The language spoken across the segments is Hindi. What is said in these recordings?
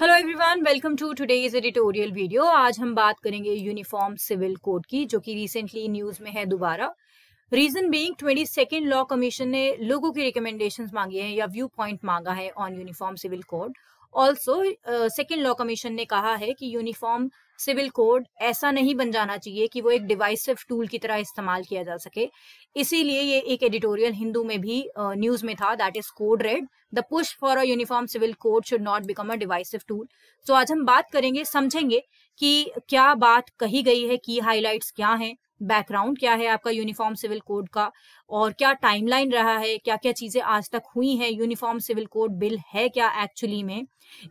Hello everyone welcome to today's editorial video आज हम बात करेंगे यूनिफॉर्म सिविल कोड की जो कि रिसेंटली न्यूज में है दोबारा reason being twenty second law commission ने लोगों की रिकमेंडेशन मांगी है या व्यू पॉइंट मांगा है on uniform civil code also second law commission ने कहा है कि यूनिफॉर्म सिविल कोड ऐसा नहीं बन जाना चाहिए कि वो एक डिवाइसिव टूल की तरह इस्तेमाल किया जा सके इसीलिए ये एक एडिटोरियल हिंदू में भी न्यूज में था that is code red the push for a uniform civil code should not become a divisive tool तो आज हम बात करेंगे समझेंगे कि क्या बात कही गई है की हाईलाइट क्या हैं बैकग्राउंड क्या है आपका यूनिफॉर्म सिविल कोड का और क्या टाइमलाइन रहा है क्या क्या चीज़ें आज तक हुई हैं यूनिफॉर्म सिविल कोड बिल है क्या एक्चुअली में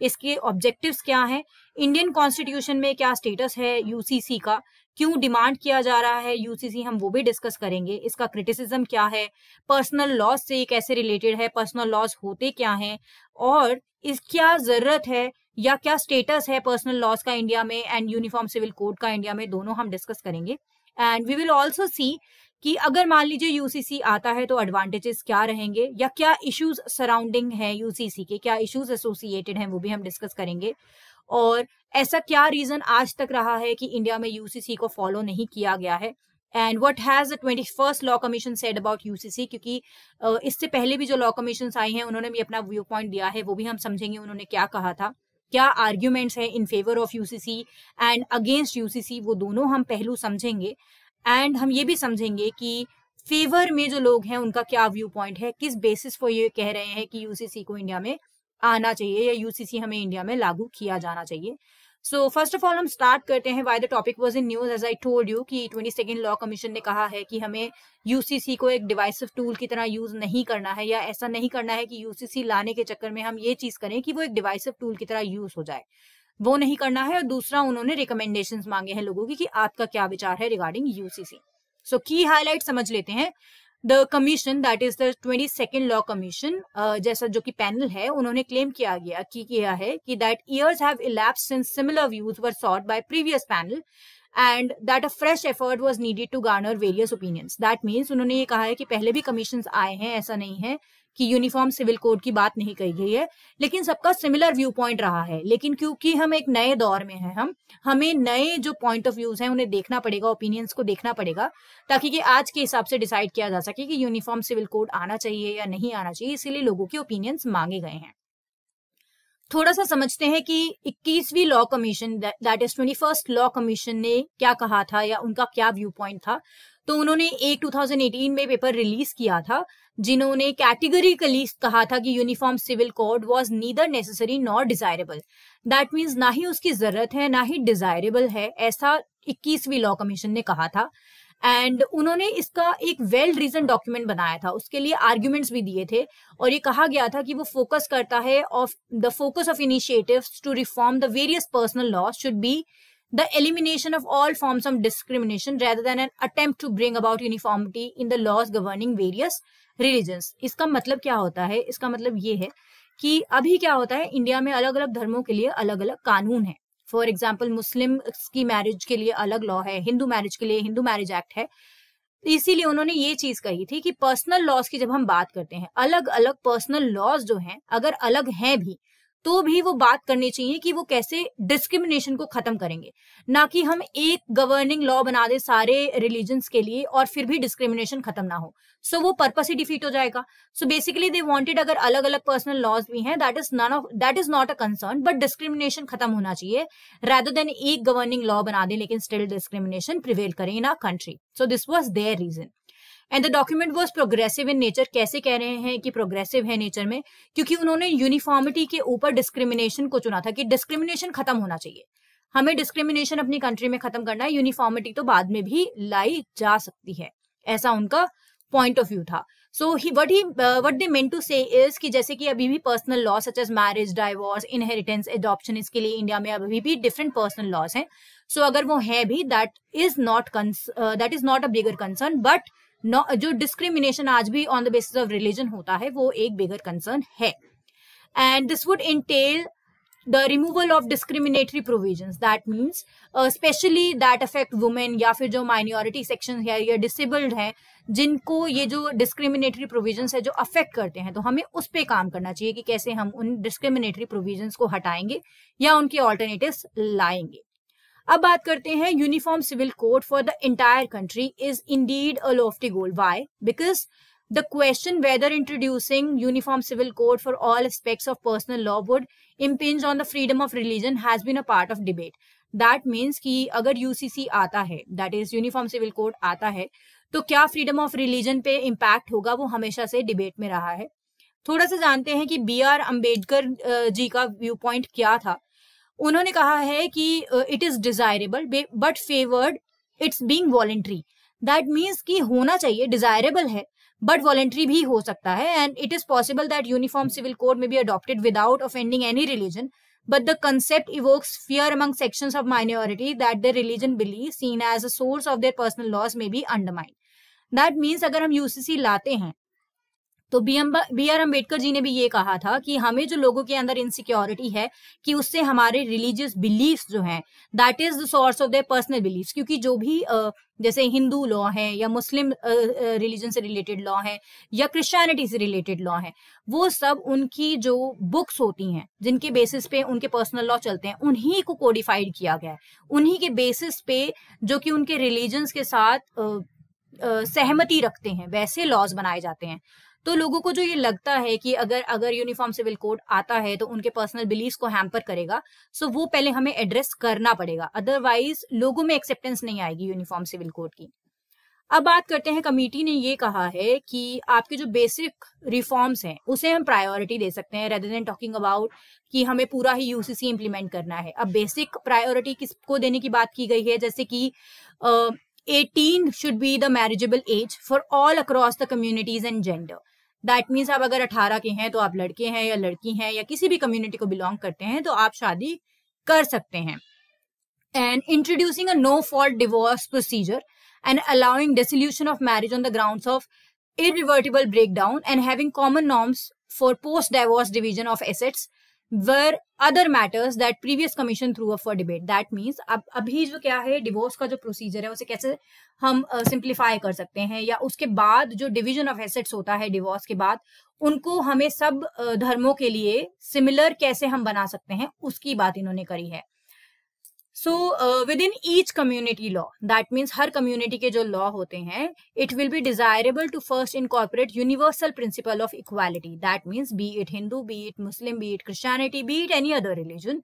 इसके ऑब्जेक्टिव्स क्या हैं इंडियन कॉन्स्टिट्यूशन में क्या स्टेटस है यूसीसी का क्यों डिमांड किया जा रहा है यूसीसी हम वो भी डिस्कस करेंगे इसका क्रिटिसिज्म क्या है पर्सनल लॉज से कैसे रिलेटेड है पर्सनल लॉज होते क्या है और इस क्या जरूरत है या क्या स्टेटस है पर्सनल लॉज का इंडिया में एंड यूनिफॉर्म सिविल कोड का इंडिया में दोनों हम डिस्कस करेंगे and we will also see कि अगर मान लीजिए यूसीसी आता है तो एडवांटेजेस क्या रहेंगे या क्या इश्यूज सराउंडिंग है यूसीसी के क्या इश्यूज एसोसिएटेड हैं वो भी हम डिस्कस करेंगे और ऐसा क्या रीजन आज तक रहा है कि इंडिया में यूसीसी को फॉलो नहीं किया गया है and what has the twenty first law commission said about UCC क्योंकि इससे पहले भी जो लॉ कमीशन आई हैं उन्होंने भी अपना व्यू पॉइंट दिया है वो भी हम समझेंगे उन्होंने क्या कहा था क्या आर्ग्यूमेंट्स हैं in favour of UCC and against UCC वो दोनों हम पहलू समझेंगे एंड हम ये भी समझेंगे कि फेवर में जो लोग हैं उनका क्या व्यू पॉइंट है किस बेसिस पर ये कह रहे हैं कि यूसीसी को इंडिया में आना चाहिए या यूसीसी हमें इंडिया में लागू किया जाना चाहिए सो फर्स्ट ऑफ ऑल हम स्टार्ट करते हैं why the topic was in news as I told you की ट्वेंटी सेकेंड लॉ कमीशन ने कहा है कि हमें यूसीसी को एक डिवाइसिव टूल की तरह यूज नहीं करना है या ऐसा नहीं करना है कि यूसीसी लाने के चक्कर में हम ये चीज करें कि वो एक डिवाइसिव टूल की तरह यूज हो जाए वो नहीं करना है और दूसरा उन्होंने रिकमेंडेशन मांगे हैं लोगों की कि आपका क्या विचार है रिगार्डिंग यूसीसी सो की हाईलाइट समझ लेते हैं the commission that is the twenty second law commission जैसा जो कि पैनल है उन्होंने क्लेम किया गया कि किया है कि that years have elapse since similar views were sought by previous panel and that a fresh effort was needed to garner various opinions that means उन्होंने ये कहा है कि पहले भी कमीशन आए हैं ऐसा नहीं है कि यूनिफॉर्म सिविल कोड की बात नहीं कही गई है लेकिन सबका सिमिलर व्यू पॉइंट रहा है लेकिन क्योंकि हम एक नए दौर में हैं हम हमें नए जो पॉइंट ऑफ व्यूज हैं उन्हें देखना पड़ेगा ओपिनियंस को देखना पड़ेगा ताकि कि आज के हिसाब से डिसाइड किया जा सके कि यूनिफॉर्म सिविल कोड आना चाहिए या नहीं आना चाहिए इसीलिए लोगों के ओपिनियंस मांगे गए हैं थोड़ा सा समझते हैं कि इक्कीसवीं law commission that is twenty first law commission ने क्या कहा था या उनका क्या व्यू पॉइंट था तो उन्होंने एक 2018 में पेपर रिलीज किया था जिन्होंने कैटेगरिकली कहा था कि uniform civil code was neither necessary nor desirable that means ना ही उसकी जरूरत है ना ही डिजायरेबल है ऐसा इक्कीसवीं लॉ कमीशन ने कहा था एंड उन्होंने इसका एक वेल रीजन डॉक्यूमेंट बनाया था उसके लिए आर्ग्यूमेंट्स भी दिए थे और ये कहा गया था कि वो फोकस करता है of the focus of initiative to reform the various personal law should be the elimination of all forms of discrimination rather than an attempt to bring about uniformity in the laws governing various religions इसका मतलब क्या होता है इसका मतलब ये है कि अभी क्या होता है इंडिया में अलग अलग धर्मों के लिए अलग अलग कानून है फॉर एग्जाम्पल मुस्लिम की मैरिज के लिए अलग लॉ है हिंदू मैरिज के लिए हिंदू मैरिज एक्ट है इसीलिए उन्होंने ये चीज कही थी कि पर्सनल लॉज की जब हम बात करते हैं अलग अलग पर्सनल लॉज जो हैं अगर अलग हैं भी तो भी वो बात करनी चाहिए कि वो कैसे डिस्क्रिमिनेशन को खत्म करेंगे ना कि हम एक गवर्निंग लॉ बना दे सारे रिलीजन के लिए और फिर भी डिस्क्रिमिनेशन खत्म ना हो सो so, वो पर्पस ही डिफीट हो जाएगा सो बेसिकली दे वांटेड अगर अलग अलग पर्सनल लॉज भी हैं that is none of that is not a concern but discrimination खत्म होना चाहिए रैदर देन एक गवर्निंग लॉ बना दे लेकिन स्टिल डिस्क्रिमिनेशन प्रिवेल करें in our country so this was their reason and the document was progressive in nature कैसे कह रहे हैं कि प्रोग्रेसिव है नेचर में क्योंकि उन्होंने यूनिफॉर्मिटी के ऊपर डिस्क्रिमिनेशन को चुना था कि डिस्क्रिमिनेशन खत्म होना चाहिए हमें डिस्क्रिमिनेशन अपनी कंट्री में खत्म करना है यूनिफॉर्मिटी तो बाद में भी लाई जा सकती है ऐसा उनका पॉइंट ऑफ व्यू था so he what he what they mean to say is कि जैसे कि अभी भी personal law such as marriage divorce inheritance adoption इसके लिए इंडिया में अभी भी डिफरेंट पर्सनल लॉज हैं सो अगर वो है भी that is not that is not a bigger concern but जो डिस्क्रिमिनेशन आज भी on the basis of religion होता है वो एक बेगर कंसर्न है and this would entail the removal of discriminatory provision that means specially that affect women या फिर जो माइनॉरिटी सेक्शन है या डिसेबल्ड है जिनको ये जो डिस्क्रिमिनेटरी प्रोविजन है जो अफेक्ट करते हैं तो हमें उस पर काम करना चाहिए कि कैसे हम उन डिस्क्रिमिनेटरी प्रोविजन को हटाएंगे या उनके ऑल्टरनेटिव लाएंगे अब बात करते हैं uniform civil code for the entire country is indeed a lofty goal why because the question whether introducing uniform civil code for all aspects of personal law would impinge on the freedom of religion has been a part of debate that means कि अगर यूसीसी आता है that is uniform civil code आता है तो क्या फ्रीडम ऑफ रिलीजन पे इम्पैक्ट होगा वो हमेशा से डिबेट में रहा है थोड़ा सा जानते हैं कि बी आर अम्बेडकर जी का व्यू पॉइंट क्या था उन्होंने कहा है कि it is desirable but favoured its being voluntary that means कि होना चाहिए डिजायरेबल है बट वॉलेंट्री भी हो सकता है and it is possible that uniform civil code may be adopted without offending any religion but the concept evokes fear among section of minority that their religion belief seen as a source of their personal laws may be undermined that means अगर हम यूसीसी लाते हैं तो बी आर अम्बेडकर जी ने भी ये कहा था कि हमें जो लोगों के अंदर इनसिक्योरिटी है कि उससे हमारे रिलीजियस बिलीफ जो हैं that is the source of their personal belief क्योंकि जो भी जैसे हिंदू लॉ है या मुस्लिम रिलीजन से रिलेटेड लॉ है या क्रिश्चियनिटी से रिलेटेड लॉ है वो सब उनकी जो बुक्स होती हैं जिनके बेसिस पे उनके पर्सनल लॉ चलते हैं उन्हीं को कोडिफाइड किया गया है उन्हीं के बेसिस पे जो कि उनके रिलीजन्स के साथ सहमति रखते हैं वैसे लॉज बनाए जाते हैं तो लोगों को जो ये लगता है कि अगर अगर यूनिफॉर्म सिविल कोड आता है तो उनके पर्सनल बिलीफ को हैम्पर करेगा सो वो पहले हमें एड्रेस करना पड़ेगा अदरवाइज लोगों में एक्सेप्टेंस नहीं आएगी यूनिफॉर्म सिविल कोड की अब बात करते हैं कमेटी ने ये कहा है कि आपके जो बेसिक रिफॉर्म्स हैं उसे हम प्रायोरिटी दे सकते हैं रेदर देन टॉकिंग अबाउट कि हमें पूरा ही यूसीसी इंप्लीमेंट करना है अब बेसिक प्रायोरिटी किसको देने की बात की गई है जैसे कि eighteen should be the marriageable age for all across the communities and gender that means आप अगर अठारह के हैं तो आप लड़के हैं या लड़की हैं या किसी भी कम्युनिटी को बिलोंग करते हैं तो आप शादी कर सकते हैं and introducing a no fault divorce procedure and allowing dissolution of marriage on the ground of break down and having common norms for post divorce division of assets were other matters that previous commission threw up for debate that means अब अभी जो क्या है डिवोर्स का जो प्रोसीजर है उसे कैसे हम सिंप्लीफाई uh, कर सकते हैं या उसके बाद जो डिविजन ऑफ एसेट्स होता है डिवोर्स के बाद उनको हमें सब uh, धर्मों के लिए सिमिलर कैसे हम बना सकते हैं उसकी बात इन्होंने करी है so within each community law that means हर कम्युनिटी के जो लॉ होते हैं it will be desirable to first incorporate universal principle of equality that means be it Hindu be it Muslim be it Christianity be it any other religion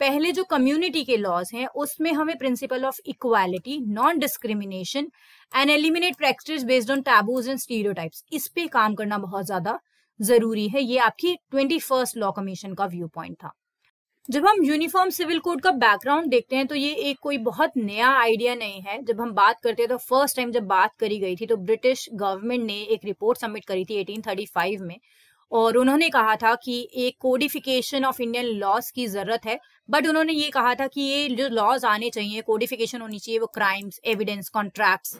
पहले जो कम्युनिटी के लॉज हैं उसमें हमें principle of equality non discrimination and eliminate practice based on taboos and stereotypes इस पे काम करना बहुत ज्यादा जरूरी है ये आपकी ट्वेंटी फर्स्ट लॉ कमीशन का व्यू पॉइंट था जब हम यूनिफॉर्म सिविल कोड का बैकग्राउंड देखते हैं तो ये एक कोई बहुत नया आइडिया नहीं है जब हम बात करते हैं तो फर्स्ट टाइम जब बात करी गई थी तो ब्रिटिश गवर्नमेंट ने एक रिपोर्ट सबमिट करी थी 1835 में और उन्होंने कहा था कि एक कोडिफिकेशन ऑफ इंडियन लॉज की जरूरत है बट उन्होंने ये कहा था कि ये जो लॉज आने चाहिए कोडिफिकेशन होनी चाहिए वो क्राइम्स एविडेंस कॉन्ट्रैक्ट्स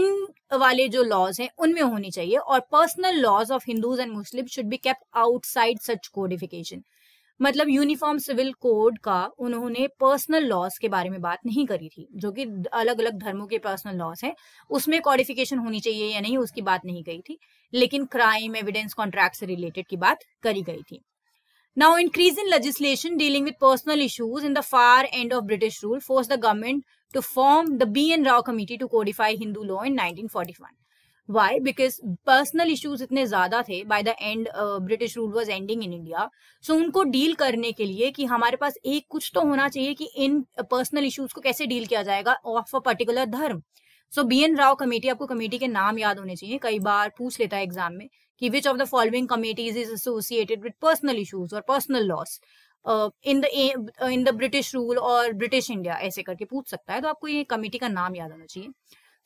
इन वाले जो लॉज हैं उनमें होनी चाहिए और personal laws of Hindus and Muslim should be kept outside such codification मतलब यूनिफॉर्म सिविल कोड का उन्होंने पर्सनल लॉस के बारे में बात नहीं करी थी जो कि अलग अलग धर्मों के पर्सनल लॉस हैं उसमें क्वालिफिकेशन होनी चाहिए या नहीं उसकी बात नहीं गई थी लेकिन क्राइम एविडेंस कॉन्ट्रैक्ट से रिलेटेड की बात करी गई थी now increase in legislation dealing with personal issues in the far end of British rule force the government to form the B N Rau committee to codify Hindu law in nineteen why because personal issues इतने ज्यादा थे by the end British rule was ending in India so उनको डील करने के लिए कि हमारे पास एक कुछ तो होना चाहिए कि इन पर्सनल इश्यूज को कैसे डील किया जाएगा ऑफ अ पर्टिकुलर धर्म so B N Rau committee आपको कमेटी के नाम याद होने चाहिए कई बार पूछ लेता है एग्जाम में कि which of the following committees is associated with personal issues और personal laws in the in the British rule और ब्रिटिश इंडिया ऐसे करके पूछ सकता है तो आपको ये कमेटी का नाम याद होना चाहिए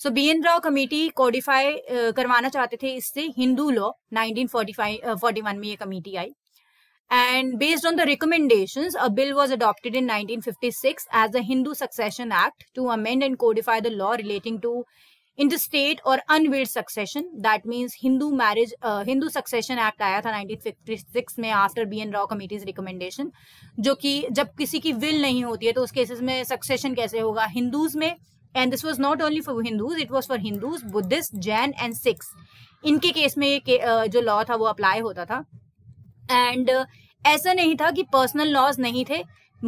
so B N Rau committee codify करवाना चाहते थे इससे हिंदू लॉ नाइनटीन फोर्टी में ये कमेटी आई and based on the recommendation a bill was adopted in nineteen fifty six as the Hindu succession act to amend and codify the law relating to in the state और unwilled succession that means Hindu marriage Hindu succession act आया था नाइनटीन फिफ्टी सिक्स में after B N Rau committee's recommendation जो कि जब किसी की विल नहीं होती है तो उस केसेस में सक्सेशन कैसे होगा हिंदूज में and this was not only for Hindus it was for Hindus Buddhist Jain and Sikhs इनके केस में ये जो लॉ था वो अप्लाई होता था एंड ऐसा नहीं था कि पर्सनल लॉज नहीं थे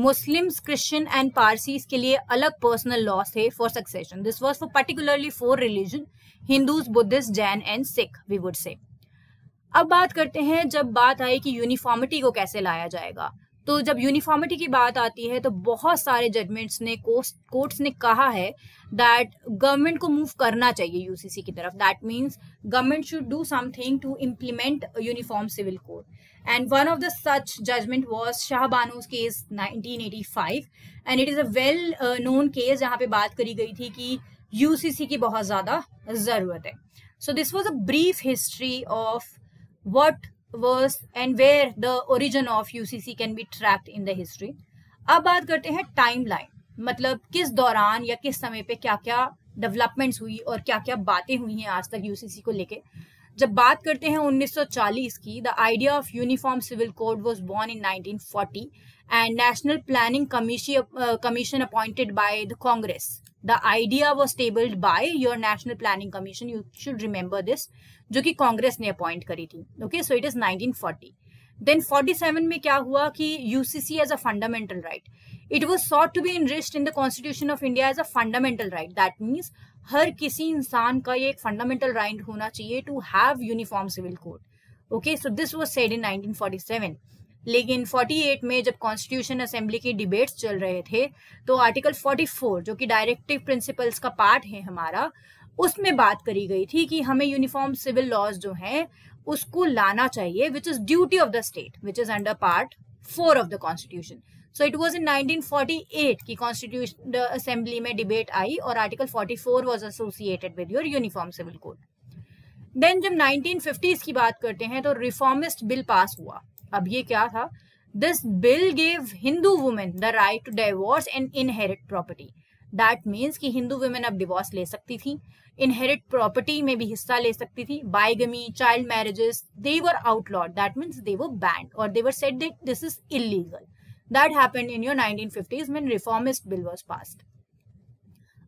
मुस्लिम्स क्रिश्चियन एंड पारसीज के लिए अलग पर्सनल लॉस थे for succession this was for particularly for religion Hindus Buddhist Jain and Sikh we would say अब बात करते हैं जब बात आई कि यूनिफॉर्मिटी को कैसे लाया जाएगा तो जब यूनिफॉर्मिटी की बात आती है तो बहुत सारे जजमेंट्स ने कोर्ट्स ने कहा है दैट गवर्नमेंट को मूव करना चाहिए यूसीसी की तरफ that means government should do something to implement uniform civil code and one of the such judgment was Shah Bano's case 1985 and it is a well known case जहाँ पे बात करी गई थी कि यूसीसी की बहुत ज़्यादा ज़रूरत है so this was a brief history of what was and where the origin of C can be tracked in the history अब बात करते हैं टाइमलाइन मतलब किस दौरान या किस समय पे क्या क्या डेवलपमेंट्स हुई और क्या क्या बातें हुई हैं आज तक यूसीसी को लेके जब बात करते हैं 1940 की the idea of uniform civil code was born in 1940 and national planning commission appointed by the Congress the idea was tabled by your national planning commission you should remember this जो कि कांग्रेस ने अपॉइंट करी थी okay so it is 1940 then 47 में क्या हुआ कि UCC as a fundamental right it was sought to be enshrined in the constitution of India as a fundamental right that means हर किसी इंसान का ये एक फंडामेंटल राइट होना चाहिए to have uniform civil code okay so this was said in 1947 लेकिन 48 में जब कॉन्स्टिट्यूशन असेंबली की डिबेट्स चल रहे थे तो आर्टिकल 44 जो कि डायरेक्टिव प्रिंसिपल्स का पार्ट है हमारा उसमें बात करी गई थी कि हमें यूनिफॉर्म सिविल लॉज जो हैं उसको लाना चाहिए which is duty of the state which is under part four of the constitution so it was in eight की कॉन्स्टिट्यूशन असेंबली में डिबेट आई और article forty four was associated with your uniform civil code then जब नाइनटीन फिफ्टीज की बात करते हैं तो रिफॉर्मिस्ट बिल पास हुआ अब ये क्या था this bill gave Hindu women the right to divorce and inherit property that means कि हिंदू वुमेन अब डिवोर्स ले सकती थी इनहेरिट प्रॉपर्टी में भी हिस्सा ले सकती थी bigamy child marriages they were outlawed that means they were banned और they were set that this is illegal that happened in your 1950s when reformist bill was passed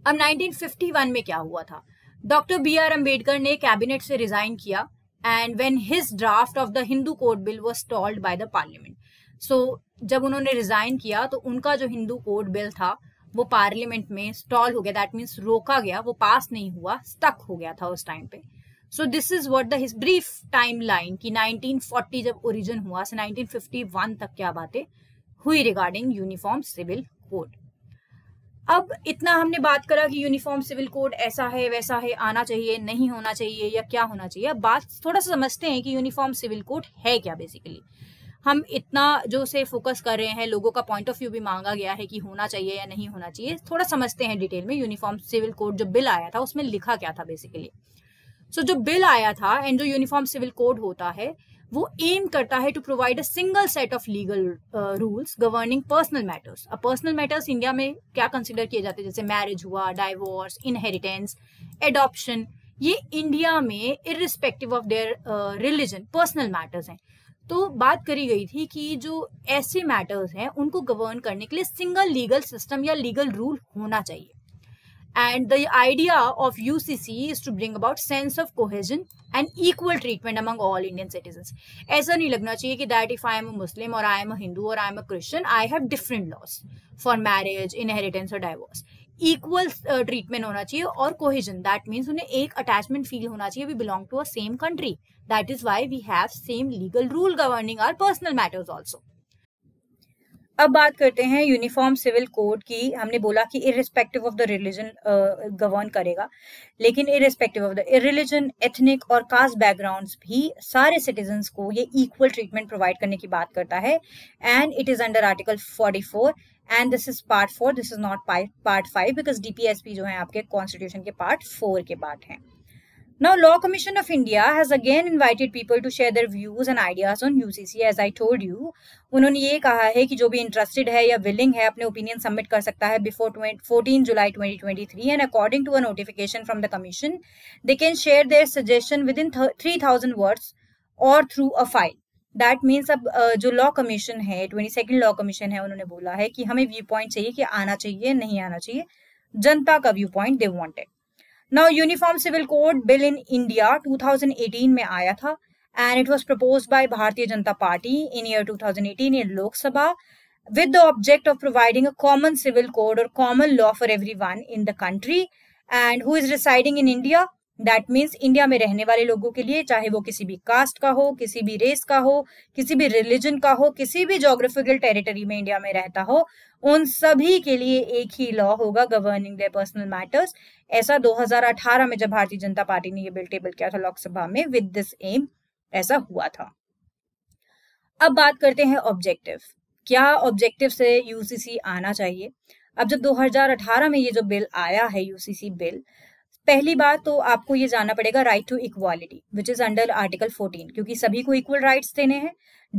अब 1951 में क्या हुआ था डॉक्टर बी आर अम्बेडकर ने कैबिनेट से रिजाइन किया and when his draft of the Hindu code bill was stalled by the parliament so जब उन्होंने रिजाइन किया तो उनका जो हिंदू कोड बिल था वो पार्लियामेंट में स्टॉल हो गया दैट मीन्स रोका गया वो पास नहीं हुआ स्टक हो गया था उस टाइम पे so this is what the brief timeline की फोर्टी जब ओरिजिन हुआ से वन तक क्या बातें हुई रिगार्डिंग यूनिफॉर्म सिविल कोड अब इतना हमने बात करा कि यूनिफॉर्म सिविल कोड ऐसा है वैसा है आना चाहिए नहीं होना चाहिए या क्या होना चाहिए अब बात थोड़ा सा समझते हैं कि यूनिफॉर्म सिविल कोड है क्या बेसिकली हम इतना जो से फोकस कर रहे हैं लोगों का पॉइंट ऑफ व्यू भी मांगा गया है कि होना चाहिए या नहीं होना चाहिए थोड़ा समझते हैं डिटेल में यूनिफॉर्म सिविल कोड जो बिल आया था उसमें लिखा क्या था बेसिकली सो so, जो बिल आया था एंड जो यूनिफॉर्म सिविल कोड होता है वो एम करता है to provide a single set of legal rules governing personal matters अब पर्सनल मैटर्स इंडिया में क्या कंसिडर किए जाते हैं जैसे मैरिज हुआ डाइवोर्स इनहेरिटेंस एडॉप्शन ये इंडिया में irrespective of their religion personal matters हैं तो बात करी गई थी कि जो ऐसे मैटर्स हैं उनको गवर्न करने के लिए सिंगल लीगल सिस्टम या लीगल रूल होना चाहिए and the idea of U C C is to bring about sense of cohesion and equal treatment among all Indian citizen ऐसा नहीं लगना चाहिए कि that if I am a Muslim और आई एम अ हिंदू और I am a Christian I have different laws for marriage inheritance और डाइवोर्स इक्वल ट्रीटमेंट होना चाहिए और कोहिजन दैट मीन्स उन्हें एक अटैचमेंट फील होना चाहिए we belong to a same country That is why we have same legal rule governing our personal matters also. अब बात करते हैं यूनिफॉर्म सिविल कोड की हमने बोला कि irrespective of the religion govern करेगा लेकिन irrespective of the religion ethnic और कास्ट बैकग्राउंड्स भी सारे सिटीजन को ये इक्वल ट्रीटमेंट प्रोवाइड करने की बात करता है and it is under article 44 and this is part four this is not part five because DPSP जो है आपके कॉन्स्टिट्यूशन के पार्ट फोर के पार्ट हैं Now, Law Commission of India has again invited people to share their views and ideas on UCC as I told you. उन्होंने ये कहा है कि जो भी इंटरेस्टेड है या विलिंग है अपने ओपिनियन सबमिट कर सकता है before 14 July 2023 and according to a notification from the commission they can share their suggestion within 3000 words और through a file that means अब जो लॉ कमीशन है ट्वेंटी सेकेंड लॉ कमीशन है उन्होंने बोला है कि हमें व्यू पॉइंट चाहिए कि आना चाहिए नहीं आना चाहिए जनता का view point they wanted now uniform civil code bill in India 2018 में आया था and it was propose by Bharatiya Janata Party in year 2018 in Lok Sabha with the object of providing a common civil code or common law for everyone in the country and who is residing in India that means India में रहने वाले लोगों के लिए चाहे वो किसी भी कास्ट का हो किसी भी रेस का हो किसी भी रिलीजन का हो किसी भी जोग्राफिकल टेरिटरी में इंडिया में रहता हो उन सभी के लिए एक ही लॉ होगा गवर्निंग द पर्सनल मैटर्स ऐसा 2018 में जब भारतीय जनता पार्टी ने यह बिल टेबल किया था लोकसभा में विद दिस एम ऐसा हुआ था अब बात करते हैं ऑब्जेक्टिव क्या ऑब्जेक्टिव से यूसीसी आना चाहिए अब जब 2018 में ये जो बिल आया है यूसीसी बिल पहली बात तो आपको ये जानना पड़ेगा right to equality which is under article 14 क्योंकि सभी को इक्वल राइट्स देने हैं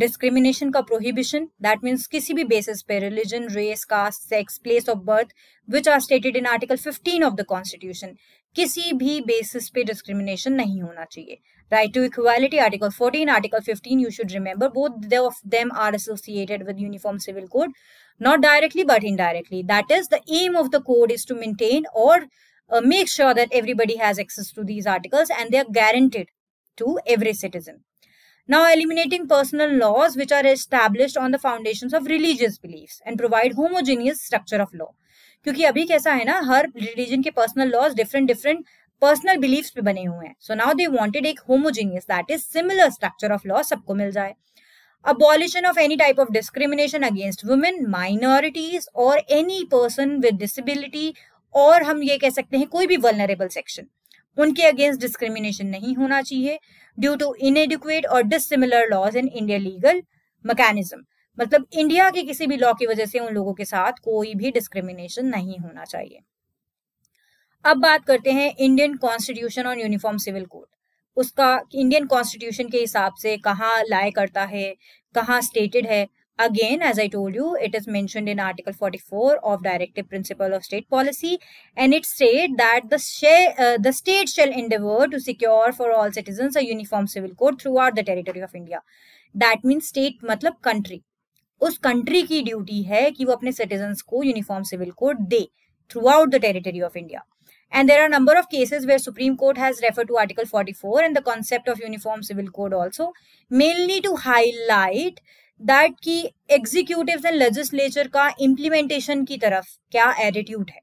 डिस्क्रिमिनेशन का प्रोहिबिशन दैट मीन्स किसी भी बेसिस पे religion race caste sex place of birth which are stated in article 15 of the constitution किसी भी बेसिस पे डिस्क्रिमिनेशन नहीं होना चाहिए right to equality article 14 article 15 you should remember both of them are associated with uniform civil code not directly but indirectly that is the aim of the code is to maintain और uh, make sure that everybody has access to these articles and they are guaranteed to every citizen. Now, eliminating personal laws which are established on the foundations of religious beliefs and provide homogeneous structure of law. क्योंकि अभी कैसा है ना हर रिलीजन के personal laws different different personal believes पे बने हुए हैं सो नाउ दे वांटेड एक homogeneous that is similar structure of law सबको मिल जाए abolition of any type of discrimination against women, minorities, or any person with disability और हम ये कह सकते हैं कोई भी वर्नरेबल सेक्शन उनके अगेंस्ट डिस्क्रिमिनेशन नहीं होना चाहिए ड्यू टू इनएडिकुएट और dissimilar laws in India legal mechanism मतलब इंडिया के किसी भी लॉ की वजह से उन लोगों के साथ कोई भी डिस्क्रिमिनेशन नहीं होना चाहिए अब बात करते हैं इंडियन कॉन्स्टिट्यूशन और यूनिफॉर्म सिविल कोड उसका इंडियन कॉन्स्टिट्यूशन के हिसाब से कहाँ लाए करता है कहाँ स्टेटेड है Again, as I told you, it is mentioned in Article 44 of Directive Principle of State Policy, and it states that the, share, uh, the state shall endeavor to secure for all citizens a uniform civil code throughout the territory of India. That means state मतलब country. उस country की duty है कि वो अपने citizens को uniform civil code दे throughout the territory of India. and there are a number of cases where supreme court has referred to article 44 and the concept of uniform civil code also mainly to highlight that की एग्जीक्यूटिव एंड लेजिस्लेचर का इम्प्लीमेंटेशन की तरफ क्या एटीट्यूड है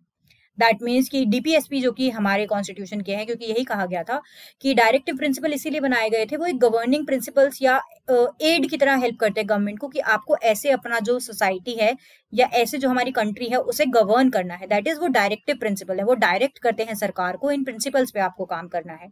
दैट मीन्स कि डीपीएसपी जो कि हमारे कॉन्स्टिट्यूशन के हैं क्योंकि यही कहा गया था कि डायरेक्टिव प्रिंसिपल इसीलिए बनाए गए थे वो एक गवर्निंग प्रिंसिपल्स या एड uh, की तरह हेल्प करते हैं गवर्नमेंट को कि आपको ऐसे अपना जो सोसाइटी है या ऐसे जो हमारी कंट्री है उसे गवर्न करना है दैट इज वो डायरेक्टिव प्रिंसिपल है वो डायरेक्ट करते हैं सरकार को इन प्रिंसिपल्स पे आपको काम करना है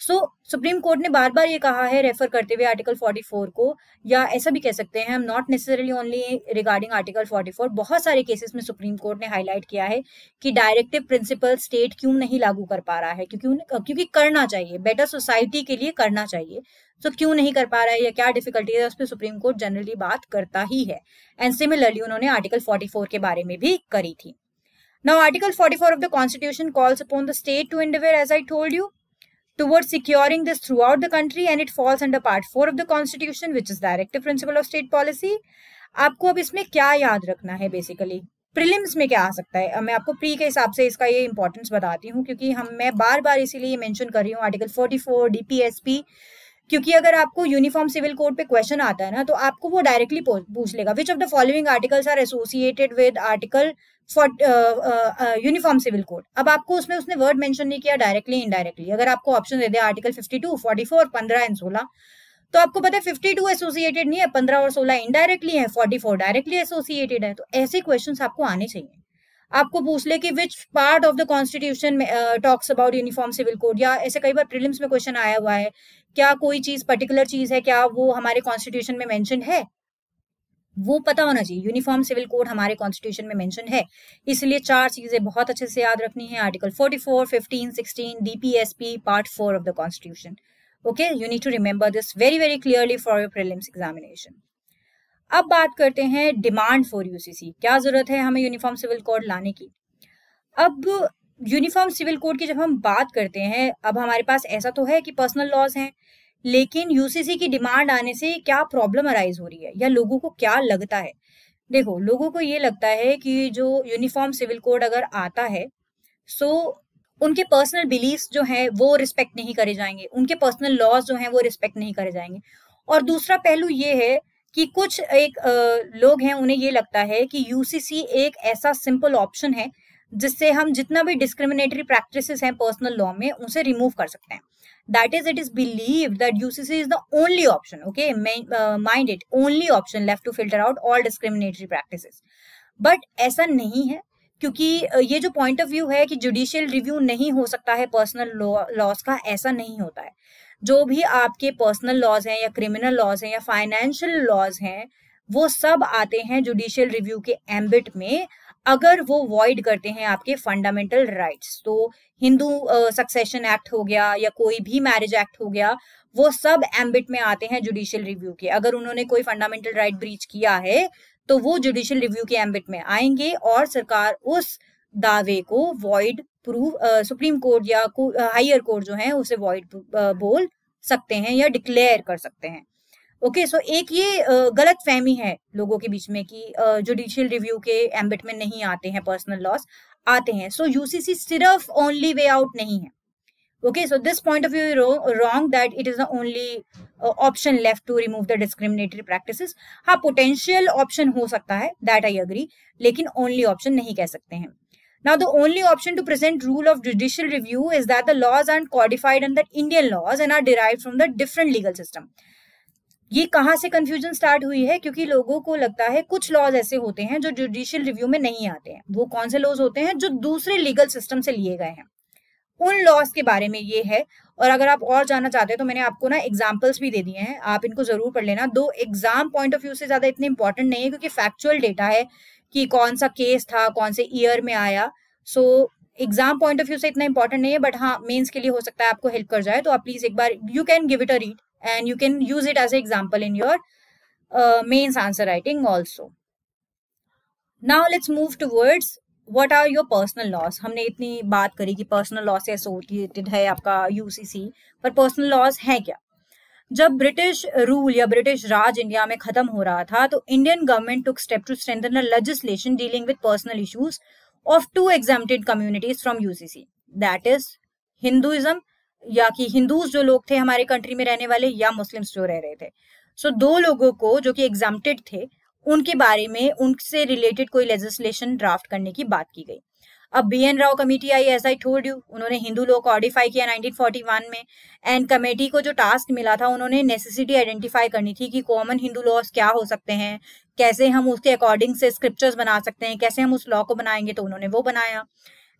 सो सुप्रीम कोर्ट ने बार बार ये कहा है रेफर करते हुए आर्टिकल 44 को या ऐसा भी कह सकते हैं हम not necessarily only regarding article 44 बहुत सारे केसेस में सुप्रीम कोर्ट ने हाईलाइट किया है कि डायरेक्टिव प्रिंसिपल स्टेट क्यों नहीं लागू कर पा रहा है क्योंकि क्योंकि करना चाहिए बेटर सोसाइटी के लिए करना चाहिए सो so, क्यों नहीं कर पा रहा है या क्या डिफिकल्टी है उस पर सुप्रीम कोर्ट जनरली बात करता ही है एंड सिमिलरली उन्होंने आर्टिकल फोर्टी के बारे में भी करी थी now article four of the constitution calls upon the state to endeavour as I told you towards securing this throughout the country and it falls under part 4 of the constitution which is directive principle of state policy आपको अब इसमें क्या याद रखना है बेसिकली प्रिलिम्स में क्या आ सकता है मैं आपको प्री के हिसाब से इसका ये इंपॉर्टेंस बताती हूँ क्योंकि हम मैं बार बार इसीलिए मेंशन कर रही हूँ आर्टिकल 44 डीपीएसपी क्योंकि अगर आपको यूनिफॉर्म सिविल कोड पे क्वेश्चन आता है ना तो आपको वो डायरेक्टली पूछ लेगा which of the following articles are associated with article for uniform civil code अब आपको उसमें उसने वर्ड मेंशन नहीं किया डायरेक्टली इनडायरेक्टली अगर आपको ऑप्शन दे दे article fifty two forty four पंद्रह एंड सोलह तो आपको पता है फिफ्टी टू एसोसिएटेड नहीं है पंद्रह और सोलह इनडायरेक्टली है फोर्टी फोर डायरेक्टली एसोसिएटेड है तो ऐसे क्वेश्चन आपको आने चाहिए आपको पूछ ले कि which part of the constitution talks about uniform civil code या ऐसे कई बार प्रिलिम्स में क्वेश्चन आया हुआ है क्या कोई चीज पर्टिकुलर चीज है क्या वो हमारे कॉन्स्टिट्यूशन में मैंशन है वो पता होना चाहिए यूनिफॉर्म सिविल कोड हमारे कॉन्स्टिट्यूशन में मेंशन है इसलिए चार चीजें बहुत अच्छे से याद रखनी है article 44, 15, 16, DPSP part four of the constitution okay you need to remember this very very clearly for your prelims examination अब बात करते हैं डिमांड फॉर यूसीसी क्या जरूरत है हमें यूनिफॉर्म सिविल कोड लाने की अब यूनिफॉर्म सिविल कोड की जब हम बात करते हैं अब हमारे पास ऐसा तो है कि पर्सनल लॉज हैं लेकिन यूसीसी की डिमांड आने से क्या प्रॉब्लम अराइज हो रही है या लोगों को क्या लगता है देखो लोगों को ये लगता है कि जो यूनिफॉर्म सिविल कोड अगर आता है सो उनके पर्सनल बिलीव्स जो हैं वो रिस्पेक्ट नहीं करे जाएंगे उनके पर्सनल लॉज जो हैं वो रिस्पेक्ट नहीं करे जाएंगे और दूसरा पहलू ये है कि कुछ एक लोग हैं उन्हें ये लगता है कि यूसीसी एक ऐसा सिंपल ऑप्शन है जिससे हम जितना भी डिस्क्रिमिनेटरी प्रैक्टिसेस हैं पर्सनल लॉ में उसे रिमूव कर सकते हैं that is it is believe that UCC is the only option okay mind it only option left to filter out all discriminatory practices but ऐसा नहीं है क्योंकि ये जो पॉइंट ऑफ व्यू है कि जुडिशियल रिव्यू नहीं हो सकता है पर्सनल लॉस का ऐसा नहीं होता है जो भी आपके पर्सनल लॉज हैं या क्रिमिनल लॉज हैं या फाइनेंशियल लॉज हैं वो सब आते हैं जुडिशियल रिव्यू के एम्बिट में अगर वो वॉइड करते हैं आपके फंडामेंटल राइट्स तो हिंदू सक्सेशन एक्ट हो गया या कोई भी मैरिज एक्ट हो गया वो सब एम्बिट में आते हैं जुडिशियल रिव्यू के अगर उन्होंने कोई फंडामेंटल राइट ब्रीच किया है तो वो जुडिशियल रिव्यू के एम्बिट में आएंगे और सरकार उस uh, दावे को वॉइड प्रूव सुप्रीम कोर्ट या हायर कोर्ट जो है उसे वॉइड बोल सकते हैं या डिक्लेयर कर सकते हैं ओके okay, सो so एक ये गलत फहमी है लोगों के बीच में कि जुडिशियल रिव्यू के एम्बिट में नहीं आते हैं पर्सनल लॉस आते हैं सो यूसीसी सिर्फ ओनली वे आउट नहीं है okay so this point of view wrong that it is the only option left to remove the discriminatory practice हाँ पोटेंशियल ऑप्शन हो सकता है दैट आई अग्री लेकिन ओनली ऑप्शन नहीं कह सकते हैं Now, the only option to present rule of judicial review is that the laws aren't codified under Indian laws and are derived from the different legal system. ये कहाँ से कंफ्यूजन स्टार्ट हुई है क्योंकि लोगों को लगता है कुछ लॉज ऐसे होते हैं जो जुडिशियल रिव्यू में नहीं आते हैं वो कौन से लॉज होते हैं जो दूसरे लीगल सिस्टम से लिए गए हैं उन लॉज के बारे में ये है और अगर आप और जानना चाहते हैं तो मैंने आपको ना एग्जाम्पल्स भी दे दिए हैं आप इनको जरूर पढ़ लेना दो एग्जाम पॉइंट ऑफ व्यू से ज्यादा इतने इंपॉर्टेंट नहीं है क्योंकि फैक्चुअल डेटा है कि कौन सा केस था कौन से ईयर में आया so exam point of view से इतना इंपॉर्टेंट नहीं है बट हाँ मेन्स के लिए हो सकता है आपको हेल्प कर जाए तो आप प्लीज एक बार you can give it a read and you can use it as a example in your mains answer writing also now let's move towards what are your personal laws हमने इतनी बात करी कि पर्सनल लॉस एसोसिएटेड है आपका यूसीसी पर पर्सनल लॉस है क्या जब ब्रिटिश रूल या ब्रिटिश राज इंडिया में खत्म हो रहा था तो Indian government took step to strengthen legislation dealing with personal issues of two exempted communities from UCC that is Hinduism या कि हिंदूज जो लोग थे हमारे कंट्री में रहने वाले या मुस्लिम्स जो रह रहे थे सो so, दो लोगों को जो कि एग्जामेटेड थे उनके बारे में उनसे रिलेटेड कोई लेजिस्लेशन ड्राफ्ट करने की बात की गई अब बी एन राव कमेटी आई एस आई टोल्ड यू उन्होंने हिंदू लॉ को ऑडिफाई किया 1941 में एंड कमेटी को जो टास्क मिला था उन्होंने नेसेसिटी आइडेंटिफाई करनी थी कि कॉमन हिंदू लॉज क्या हो सकते हैं कैसे हम उसके अकॉर्डिंग से स्क्रिप्चर्स बना सकते हैं कैसे हम उस लॉ को बनाएंगे तो उन्होंने वो बनाया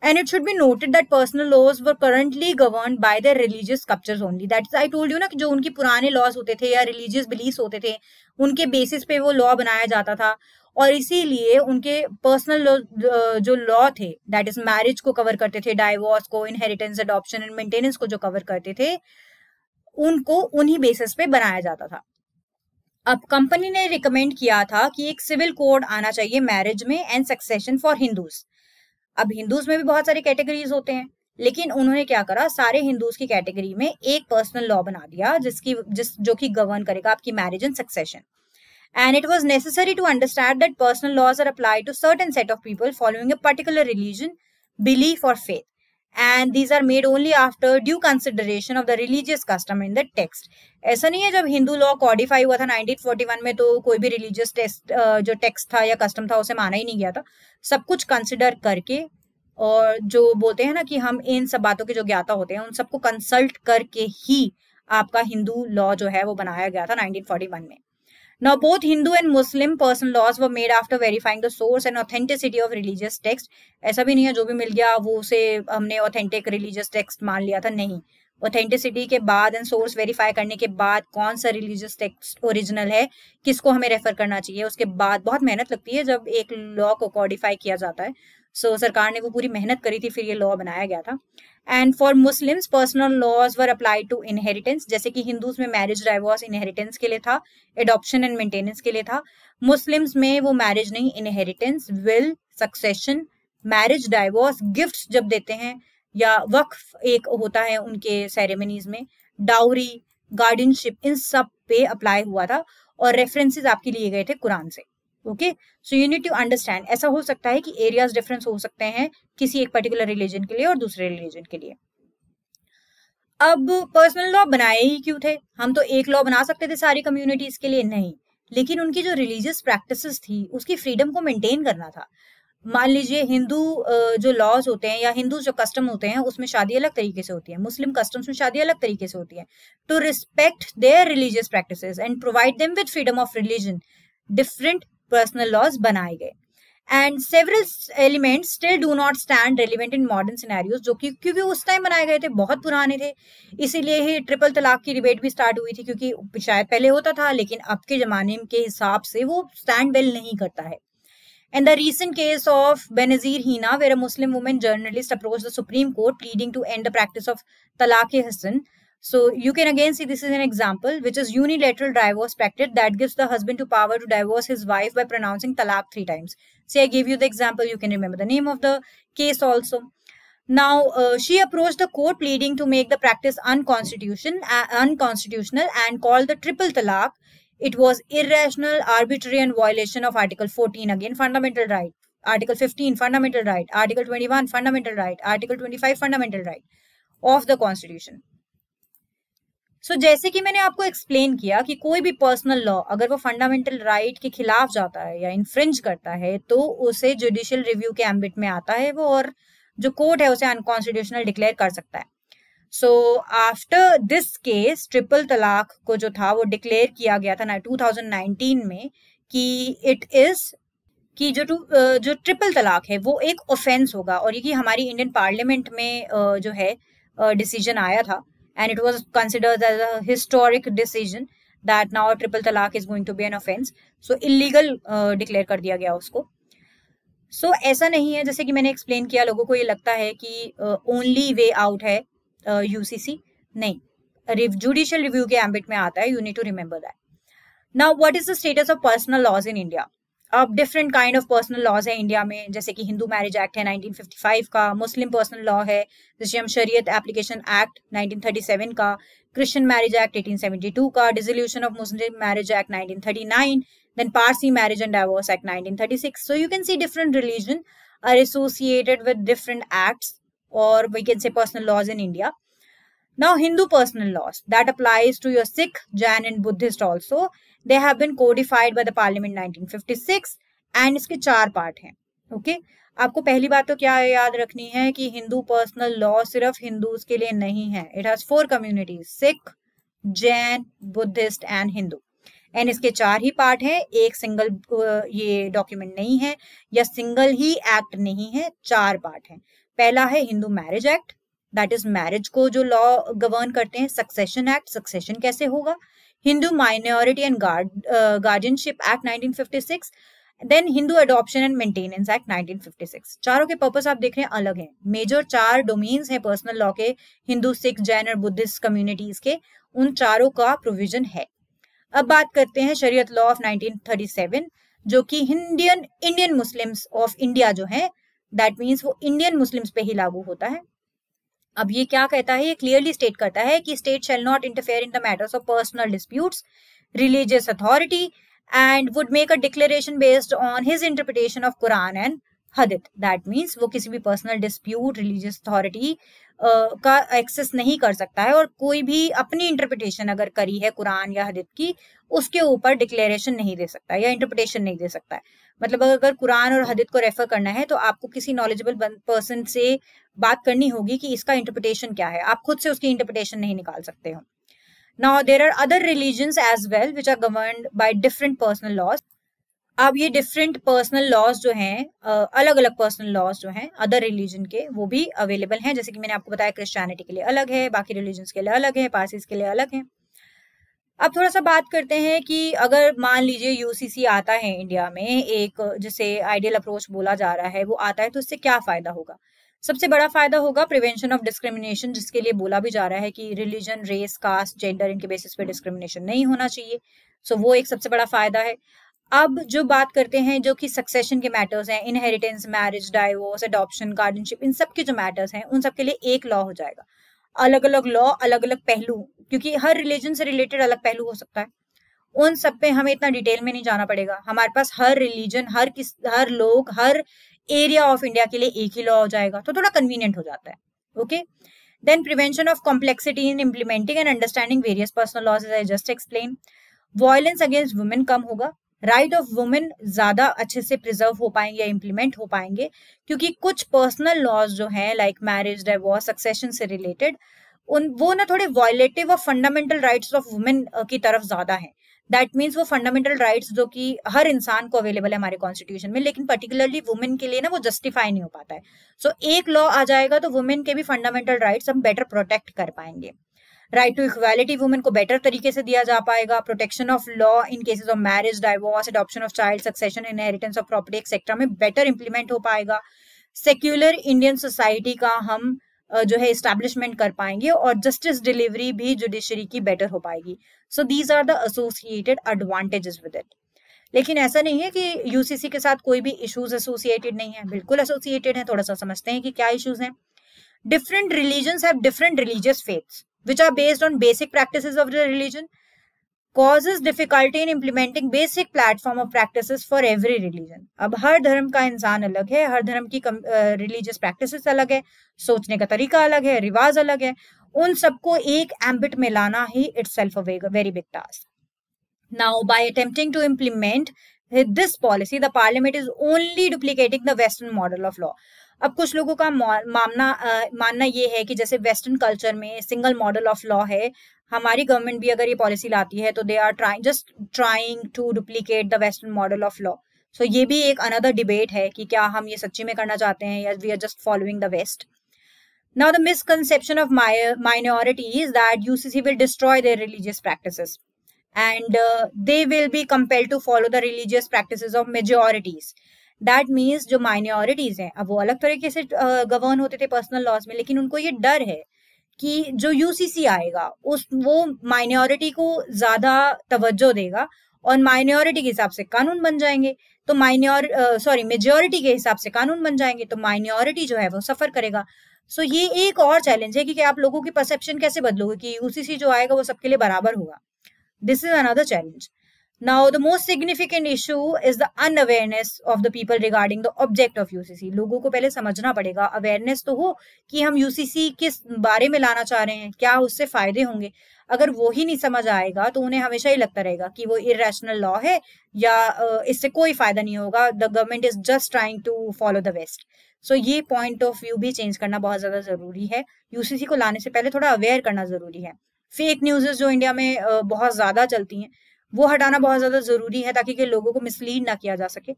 and it should be noted that personal laws were currently govern by the religious scriptures only that is I told you ना कि जो उनकी पुराने laws होते थे या रिलीजियस बिलीफ होते थे उनके बेसिस पे वो लॉ बनाया जाता था और इसीलिए उनके पर्सनल जो लॉ थे दैट इज मैरिज को कवर करते थे डाइवोर्स को इनहेरिटेंस अडॉप्शन एंड मेंटेनेंस को जो कवर करते थे उनको उन्हीं बेसिस पे बनाया जाता था अब कंपनी ने रिकमेंड किया था कि एक सिविल कोड आना चाहिए मैरिज में एंड सक्सेशन फॉर हिंदूज अब हिंदूज में भी बहुत सारे कैटेगरीज होते हैं लेकिन उन्होंने क्या करा सारे हिंदूज की कैटेगरी में एक पर्सनल लॉ बना दिया जिसकी जिस जो कि गवर्न करेगा आपकी marriage and succession and it was necessary to understand that personal laws are applied to certain set of people following a particular religion, belief or faith. and these are made only after due consideration of the religious custom in the text ऐसा नहीं है जब हिंदू लॉ कॉडिफाई हुआ था 1941 में तो कोई भी रिलीजियस टेस्ट जो टेक्स्ट था या कस्टम था उसे माना ही नहीं गया था सब कुछ कंसिडर करके और जो बोलते हैं ना कि हम इन सब बातों के जो ज्ञाता होते हैं उन सबको कंसल्ट करके ही आपका हिंदू लॉ जो है वो बनाया गया था 1941 में Now, both Hindu and Muslim personal laws were made after verifying the source and authenticity of religious text. ऐसा भी नहीं है जो भी मिल गया वो उसे हमने authentic religious text मान लिया था नहीं authenticity के बाद and source verify करने के बाद कौन सा religious text original है किसको हमें refer करना चाहिए उसके बाद बहुत मेहनत लगती है जब एक law को codify किया जाता है so, सरकार ने वो पूरी मेहनत करी थी फिर ये law बनाया गया था and for Muslims personal laws were apply to inheritance जैसे कि हिंदूज में मैरिज डाइवोर्स इनहेरिटेंस के लिए था एडॉप्शन एंड मेंटेनेंस के लिए था मुस्लिम्स में वो मैरिज नहीं inheritance will succession marriage divorce gift जब देते हैं या वक्फ एक होता है उनके सेरेमनीज में डाउरी गार्डियनशिप इन सब पे अप्लाई हुआ था और रेफरेंसेज आपके लिए गए थे कुरान से okay so you need to understand ऐसा हो सकता है कि एरियाज डिफरेंस हो सकते हैं किसी एक पर्टिकुलर रिलीजन के लिए और दूसरे रिलीजन के लिए अब पर्सनल लॉ बनाए ही क्यों थे हम तो एक लॉ बना सकते थे सारी कम्युनिटीज के लिए नहीं लेकिन उनकी जो रिलीजियस प्रैक्टिसेस थी उसकी फ्रीडम को मेंटेन करना था मान लीजिए हिंदू जो लॉज होते हैं या हिंदू जो कस्टम होते हैं उसमें शादी अलग तरीके से होती है मुस्लिम कस्टम्स में शादी अलग तरीके से होती है to respect their religious practice and provide them with freedom of religion different personal laws बनाए गए and several elements still do not stand relevant in modern scenarios जो कि क्योंकि उस टाइम बनाए गए थे बहुत पुराने थे इसीलिए ही ट्रिपल तलाक की डिबेट भी स्टार्ट हुई थी क्योंकि शायद पहले होता था लेकिन अब के जमाने के हिसाब से वो स्टैंड वेल नहीं करता है In the recent case of Benazir Heena where a Muslim women journalist approach the supreme court leading to end the practice of talaq Hasan So you can again see this is an example which is unilateral divorce practice that gives the husband to power to divorce his wife by pronouncing talaq three times. Say I gave you the example, you can remember the name of the case also. Now uh, she approached the court pleading to make the practice uh, unconstitutional and called the triple talaq. It was irrational, arbitrary and violation of Article 14 again fundamental right. Article 15 fundamental right. Article 21 fundamental right. Article 25 fundamental right of the constitution. So so, जैसे कि मैंने आपको एक्सप्लेन किया कि कोई भी पर्सनल लॉ अगर वो फंडामेंटल राइट right के खिलाफ जाता है या इन्फ्रिंज करता है तो उसे जुडिशियल रिव्यू के एम्बिट में आता है वो और जो कोर्ट है उसे अनकॉन्स्टिट्यूशनल डिक्लेयर कर सकता है so after this case triple talaq को जो था वो डिक्लेयर किया गया था ना टू में कि इट इज कि जो टू जो ट्रिपल तलाक है वो एक ऑफेंस होगा और ये कि हमारी इंडियन पार्लियामेंट में जो है डिसीजन आया था and it was considered as a historic decision that now triple talaq is going to be an offense so illegal uh, declare कर दिया गया उसको सो so, ऐसा नहीं है जैसे कि मैंने एक्सप्लेन किया लोगों को ये लगता है कि ओनली वे आउट है यूसीसी uh, नहीं जुडिशियल रिव्यू के एम्बिट में आता है you need to remember that now what is the status of personal laws in India अब different kind of personal laws है इंडिया में जैसे कि हिंदू मैरिज एक्ट है 1955 का मुस्लिम पर्सनल लॉ है जैसे हम शरीय एप्लीकेशन एक्ट 1937 का क्रिश्चियन मैरिज एक्ट 1872 का dissolution of Muslim marriage act 1939 then Parsi marriage and divorce act 1936 so you can see different religion are associated with different acts और we can say personal laws in India now Hindu personal laws that applies to your Sikh Jain and Buddhist also they have been codified by the parliament 1956 and इसके चार पार्ट हैं ओके okay? आपको पहली बात तो क्या याद रखनी है कि हिंदू पर्सनल लॉ सिर्फ हिंदूज के लिए नहीं है it has four communities Sikh Jain Buddhist and Hindu and इसके चार ही पार्ट हैं एक सिंगल ये डॉक्यूमेंट नहीं है या सिंगल ही एक्ट नहीं है चार पार्ट हैं पहला है Hindu marriage act that is marriage को जो लॉ गवर्न करते हैं सक्सेशन एक्ट सक्सेशन कैसे होगा Hindu Minority and Guard, uh, Guardianship Act 1956 then Hindu adoption and maintenance act 1956 चारों के पर्पस आप देख रहे हैं अलग हैं मेजर चार डोमेन्स हैं पर्सनल लॉ के हिंदू सिख जैन और बुद्धिस्ट कम्युनिटीज के उन चारों का प्रोविजन है अब बात करते हैं शरीयत लॉ ऑफ 1937 जो कि Indian Indian Muslims of India जो है दैट मीन्स वो इंडियन मुस्लिम्स पे ही लागू होता है अब ये क्या कहता है ये क्लियरली स्टेट करता है कि state shall not interfere in the matters of personal disputes religious authority and would make a declaration based on his interpretation of Quran and hadith that means वो किसी भी पर्सनल डिस्प्यूट रिलीजियस अथॉरिटी का एक्सेस नहीं कर सकता है और कोई भी अपनी इंटरप्रिटेशन अगर करी है कुरान या हदित की उसके ऊपर डिक्लेरेशन नहीं दे सकता या इंटरप्रिटेशन नहीं दे सकता है मतलब अगर कुरान और हदित को रेफर करना है तो आपको किसी नॉलेजेबल पर्सन से बात करनी होगी कि इसका इंटरप्रिटेशन क्या है आप खुद से उसकी इंटरप्रिटेशन नहीं निकाल सकते हो now there are other religions as well which are govern by different personal laws अब ये डिफरेंट पर्सनल लॉज जो हैं अलग अलग पर्सनल लॉज जो हैं अदर रिलीजन के वो भी अवेलेबल हैं जैसे कि मैंने आपको बताया क्रिश्चियनिटी के लिए अलग है बाकी रिलीजन के लिए अलग है पार्सिस के लिए अलग है अब थोड़ा सा बात करते हैं कि अगर मान लीजिए यूसीसी आता है इंडिया में एक जिसे आइडियल अप्रोच बोला जा रहा है वो आता है तो इससे क्या फायदा होगा सबसे बड़ा फायदा होगा प्रिवेंशन ऑफ डिस्क्रिमिनेशन जिसके लिए बोला भी जा रहा है कि रिलीजन रेस कास्ट जेंडर इनके बेसिस पे डिस्क्रिमिनेशन नहीं होना चाहिए सो so, वो एक सबसे बड़ा फायदा है अब जो बात करते हैं जो कि सक्सेशन के मैटर्स हैं inheritance marriage divorce adoption guardianship इन सब के जो मैटर्स हैं उन सबके लिए एक लॉ हो जाएगा अलग अलग लॉ अलग अलग पहलू क्योंकि हर रिलीजन से रिलेटेड अलग पहलू हो सकता है उन सब पे हमें इतना डिटेल में नहीं जाना पड़ेगा हमारे पास हर रिलीजन हर किस हर लोग हर एरिया ऑफ इंडिया के लिए एक ही लॉ हो जाएगा तो थोड़ा कन्वीनियंट हो जाता है okay then prevention of complexity in implementing and understanding various personal laws I just explain violence against women कम होगा राइट ऑफ वुमेन ज्यादा अच्छे से प्रिजर्व हो पाएंगे या इम्प्लीमेंट हो पाएंगे क्योंकि कुछ पर्सनल लॉज जो हैं लाइक मैरिज डिवोर्स सक्सेशन से रिलेटेड उन वो ना थोड़े वॉयलेटिव और फंडामेंटल राइट्स ऑफ वुमेन की तरफ ज्यादा है दैट मीन्स वो फंडामेंटल राइट्स जो कि हर इंसान को अवेलेबल है हमारे कॉन्स्टिट्यूशन में लेकिन पर्टिकुलरली वुमेन के लिए ना वो जस्टिफाई नहीं हो पाता है सो so, एक लॉ आ जाएगा तो वुमेन के भी फंडामेंटल राइट्स हम बेटर प्रोटेक्ट कर पाएंगे राइट टू इक्वालिटी वुमेन को बेटर तरीके से दिया जा पाएगा protection of law in cases of marriage divorce adoption of child succession inheritance of property etcetera में बेटर इंप्लीमेंट हो पाएगा सेक्युलर इंडियन सोसाइटी का हम जो है इस्टेब्लिशमेंट कर पाएंगे और जस्टिस डिलीवरी भी जुडिशरी की बेटर हो पाएगी so these are the associated advantages with it लेकिन ऐसा नहीं है कि यूसीसी के साथ कोई भी इश्यूज एसोसिएटेड नहीं है बिल्कुल एसोसिएटेड है थोड़ा सा समझते हैं कि क्या इश्यूज हैं different religion have different religious faiths which are based on basic practice of the religion causes difficulty in implementing basic platform of practice for every religion अब हर धर्म का इंसान अलग है हर धर्म की रिलीजियस प्रैक्टिस अलग है सोचने का तरीका अलग है रिवाज अलग है उन सबको एक एम्बिट में लाना ही itself very big task now by attempting to implement this policy the parliament is only duplicating the western model of law अब कुछ लोगों का मानना मानना ये है कि जैसे वेस्टर्न कल्चर में सिंगल मॉडल ऑफ लॉ है हमारी गवर्नमेंट भी अगर ये पॉलिसी लाती है तो they are trying just trying to duplicate the western model of law so ये भी एक अनदर डिबेट है कि क्या हम ये सच्ची में करना चाहते हैं या we are just following the west now the misconception of minority is that you will destroy their religious practice and they will be compelled to follow the religious practice of majorities that means जो माइनॉरिटीज हैं अब वो अलग तरीके से गवर्न होते थे पर्सनल लॉज में लेकिन उनको ये डर है कि जो यूसीसी आएगा उस वो माइनॉरिटी को ज्यादा तवज्जो देगा और माइनॉरिटी के हिसाब से कानून बन जाएंगे तो माइनॉर सॉरी मेजोरिटी के हिसाब से कानून बन जाएंगे तो माइनॉरिटी जो है वो सफर करेगा सो so, ये एक और चैलेंज है कि, कि आप लोगों की परसेप्शन कैसे बदलोगे कि यूसीसी जो आएगा वो सबके लिए बराबर होगा this is another challenge Now, the most significant issue is the unawareness of the people regarding the object of UCC. लोगों को पहले समझना पड़ेगा अवेयरनेस तो हो कि हम यूसीसी किस बारे में लाना चाह रहे हैं क्या उससे फायदे होंगे अगर वो ही नहीं समझ आएगा तो उन्हें हमेशा ही लगता रहेगा कि वो इरेशनल लॉ है या इससे कोई फायदा नहीं होगा the government is just trying to follow the best so ये पॉइंट ऑफ व्यू भी चेंज करना बहुत ज्यादा जरूरी है यूसीसी को लाने से पहले थोड़ा अवेयर करना जरूरी है फेक न्यूज जो इंडिया में बहुत ज्यादा चलती हैं वो हटाना बहुत ज्यादा जरूरी है ताकि कि लोगों को मिसलीड ना किया जा सके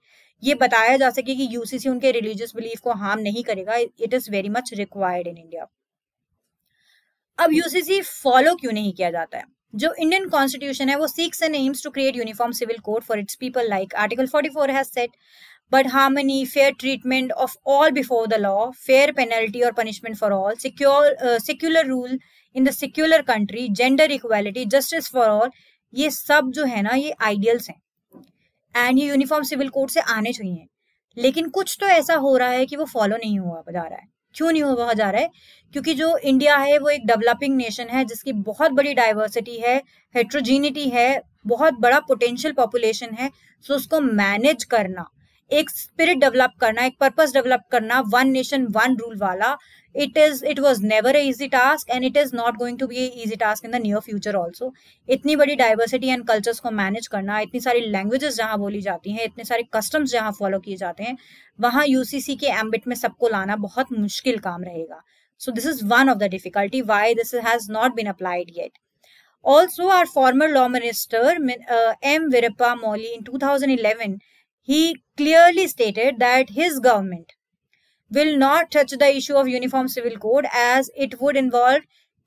ये बताया जा सके कि यूसीसी उनके रिलीजियस बिलीफ को हार्म नहीं करेगा it is very much required in India अब यूसीसी फॉलो क्यों नहीं किया जाता है जो इंडियन कॉन्स्टिट्यूशन है वो seeks and aims to create uniform civil code for its people like article four has set but harmony, fair treatment of all before the law fair penalty और punishment for all secure uh, rule in in the secular country, gender equality, justice for ये सब जो है ना ये आइडियल्स हैं एंड ये यूनिफॉर्म सिविल कोड से आने चाहिए लेकिन कुछ तो ऐसा हो रहा है कि वो फॉलो नहीं हुआ जा रहा है क्यों नहीं हुआ जा रहा है क्योंकि जो इंडिया है वो एक डेवलपिंग नेशन है जिसकी बहुत बड़ी डाइवर्सिटी है हेट्रोजीनिटी है बहुत बड़ा पोटेंशियल पॉपुलेशन है सो उसको मैनेज करना एक स्पिरिट डेवलप करना एक पर्पस डेवलप करना वन नेशन वन रूल वाला it is it was never easy task and it is not going to be easy task in the near future also इतनी बड़ी डाइवर्सिटी एंड कल्चर्स को मैनेज करना इतनी सारी लैंग्वेजेस जहां बोली जाती हैं इतने सारे कस्टम्स जहाँ फॉलो किए जाते हैं वहां यूसीसी के एम्बिट में सबको लाना बहुत मुश्किल काम रहेगा this is one of the difficulty why this has not been applied applied also Also, our former law minister uh, M. Virappa Moli in eleven he clearly stated that his government will not touch the issue of uniform civil code as it would involve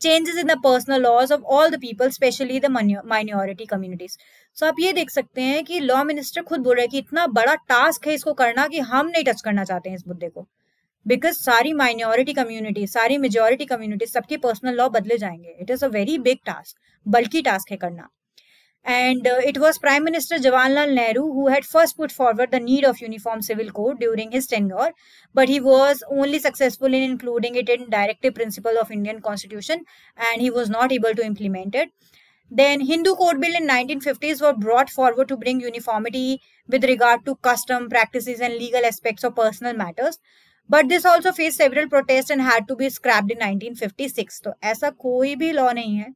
changes in the personal laws of all the people especially the minority communities so aap ye dekh sakte hain ki law minister khud bol raha hai ki itna bada task hai isko karna ki hum nahi touch karna chahte hain is mudde ko because sari minority community sari majority community सबके personal law badle jayenge it is a very big task bulky task hai karna and uh, it was Prime Minister Jawaharlal Nehru who had first put forward the need of uniform civil code during his tenure, but he was only successful in including it in directive principle of Indian constitution and he was not able to implement it. Then Hindu code bill in 1950s were brought forward to bring uniformity with regard to custom, practices and legal aspects of personal matters. but this also faced several protests and had to be scrapped in 1956 So, ऐसा कोई भी law नहीं है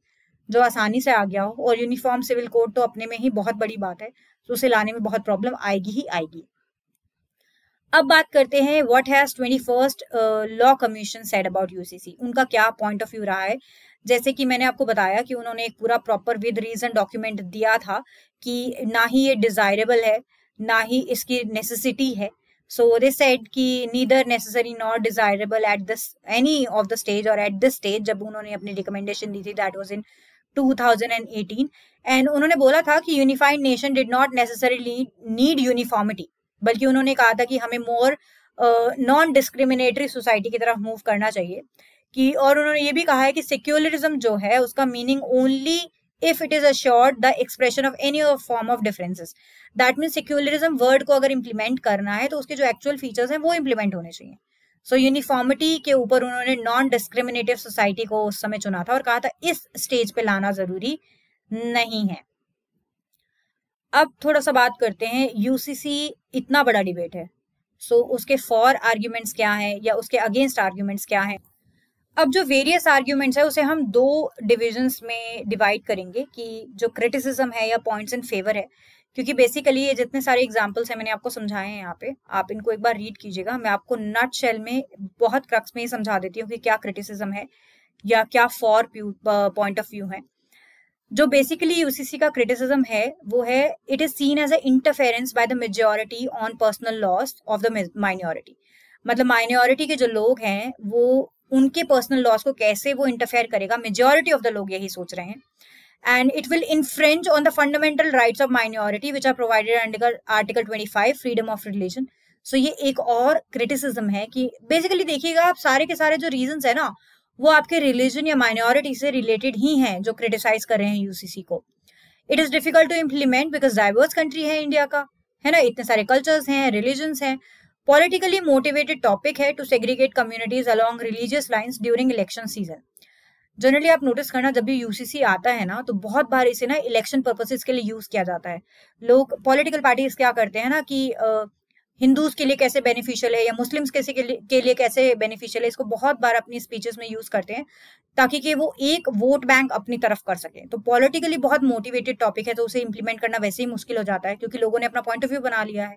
जो आसानी से आ गया हो और यूनिफॉर्म सिविल कोड तो अपने में ही बहुत बड़ी बात है तो उसे लाने में बहुत प्रॉब्लम आएगी ही आएगी अब बात करते हैं what has twenty first law commission said about UCC उनका क्या पॉइंट ऑफ व्यू रहा है जैसे कि मैंने आपको बताया कि उन्होंने एक पूरा प्रॉपर विद रीजन डॉक्यूमेंट दिया था कि ना ही ये डिजायरेबल है ना ही इसकी नेसेसिटी है सो दे सेड कि neither necessary not desirable at this any of the stage और एट दिस स्टेज जब उन्होंने अपनी रिकमेंडेशन दी थी दैट वॉज इन 2018 एंड उन्होंने बोला था कि unified nation did not necessarily need uniformity बल्कि उन्होंने कहा था कि हमें मोर नॉन डिस्क्रिमिनेटरी सोसाइटी की तरफ मूव करना चाहिए कि और उन्होंने ये भी कहा है कि सेक्युलरिज्म जो है उसका meaning only if it is assured the expression of any form of differences that mean secularism word को अगर इम्प्लीमेंट करना है तो उसके जो एक्चुअल फीचर्स हैं वो इम्प्लीमेंट होने चाहिए सो यूनिफॉर्मिटी के ऊपर उन्होंने नॉन डिस्क्रिमिनेटिव सोसाइटी को उस समय चुना था और कहा था इस स्टेज पे लाना जरूरी नहीं है अब थोड़ा सा बात करते हैं यूसीसी इतना बड़ा डिबेट है सो so, उसके फॉर आर्ग्यूमेंट्स क्या है या उसके अगेंस्ट आर्ग्यूमेंट्स क्या है अब जो वेरियस आर्ग्यूमेंट्स है उसे हम दो डिविजन्स में डिवाइड करेंगे कि जो क्रिटिसिज्म है या पॉइंट्स इन फेवर है क्योंकि बेसिकली ये जितने सारे एग्जाम्पल्स हैं मैंने आपको समझाए हैं यहाँ पे आप इनको एक बार रीड कीजिएगा मैं आपको नट शेल में बहुत क्रक्स में ही समझा देती हूँ कि क्या क्रिटिसिज्म है या क्या फॉर पॉइंट ऑफ व्यू है जो बेसिकली यूसीसी का क्रिटिसिज्म है वो है it is seen as a interference by the majority on personal laws of the minority मतलब माइनॉरिटी के जो लोग हैं वो उनके पर्सनल लॉस को कैसे वो इंटरफेयर करेगा मेजोरिटी ऑफ द लोग यही सोच रहे हैं and it will infringe on the fundamental rights of minority which are provided under article 25 freedom of religion so so, ये एक और क्रिटिसिज्म है कि बेसिकली देखिएगा आप सारे के सारे जो रीजंस है ना वो आपके रिलीजन या माइनॉरिटी से रिलेटेड ही हैं जो क्रिटिसाइज कर रहे हैं यूसीसी को it is difficult to implement because diverse country है इंडिया का है ना इतने सारे कल्चर्स हैं रिलीजन्स हैं पॉलिटिकली मोटिवेटेड टॉपिक है to segregate communities along religious lines during election season generally आप नोटिस करना जब भी यूसीसी आता है ना तो बहुत बार इसे ना इलेक्शन पर्पसेस के लिए यूज किया जाता है लोग पॉलिटिकल पार्टीज क्या करते हैं ना कि हिंदूज के लिए कैसे बेनिफिशियल है या मुस्लिम्स कैसे के लिए, के लिए कैसे बेनिफिशियल है इसको बहुत बार अपनी स्पीचेस में यूज करते हैं ताकि कि वो एक वोट बैंक अपनी तरफ कर सके तो पॉलिटिकली बहुत मोटिवेटेड टॉपिक है तो उसे इम्प्लीमेंट करना वैसे ही मुश्किल हो जाता है क्योंकि लोगों ने अपना पॉइंट ऑफ व्यू बना लिया है